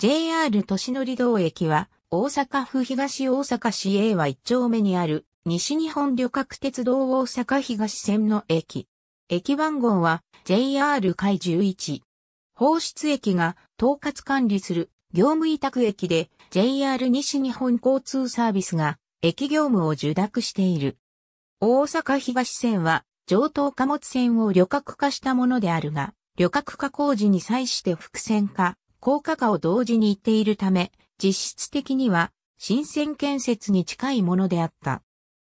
JR 都市乗り道駅は、大阪府東大阪市営は1丁目にある、西日本旅客鉄道大阪東線の駅。駅番号は JR 海11。放出駅が統括管理する業務委託駅で JR 西日本交通サービスが駅業務を受諾している。大阪東線は上等貨物線を旅客化したものであるが、旅客化工事に際して複線化、高架化を同時に行っているため、実質的には新線建設に近いものであった。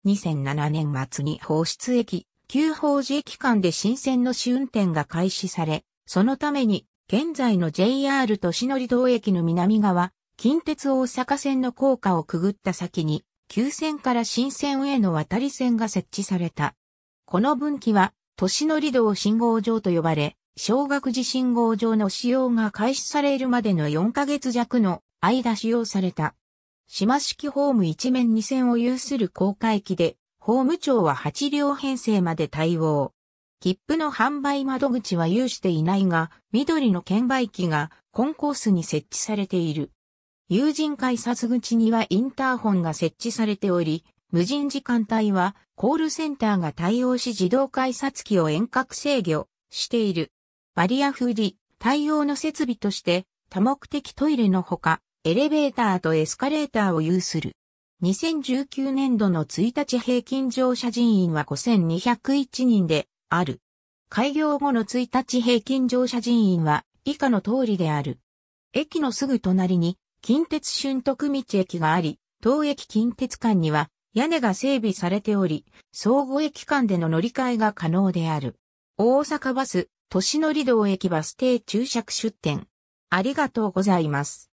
2007年末に放出駅、旧法寺駅間で新線の試運転が開始され、そのために現在の JR 都市乗り道駅の南側、近鉄大阪線の高架をくぐった先に、旧線から新線への渡り線が設置された。この分岐は、都市乗り道信号場と呼ばれ、小学時信号上の使用が開始されるまでの4ヶ月弱の間使用された。島式ホーム一面2線を有する公開機で、ホーム長は8両編成まで対応。切符の販売窓口は有していないが、緑の券売機がコンコースに設置されている。友人改札口にはインターホンが設置されており、無人時間帯はコールセンターが対応し自動改札機を遠隔制御している。バリアフリー対応の設備として多目的トイレのほか、エレベーターとエスカレーターを有する。2019年度の1日平均乗車人員は5201人である。開業後の1日平均乗車人員は以下の通りである。駅のすぐ隣に近鉄春徳道駅があり、当駅近鉄間には屋根が整備されており、相互駅間での乗り換えが可能である。大阪バス、都市乗り道駅バス停注釈出店。ありがとうございます。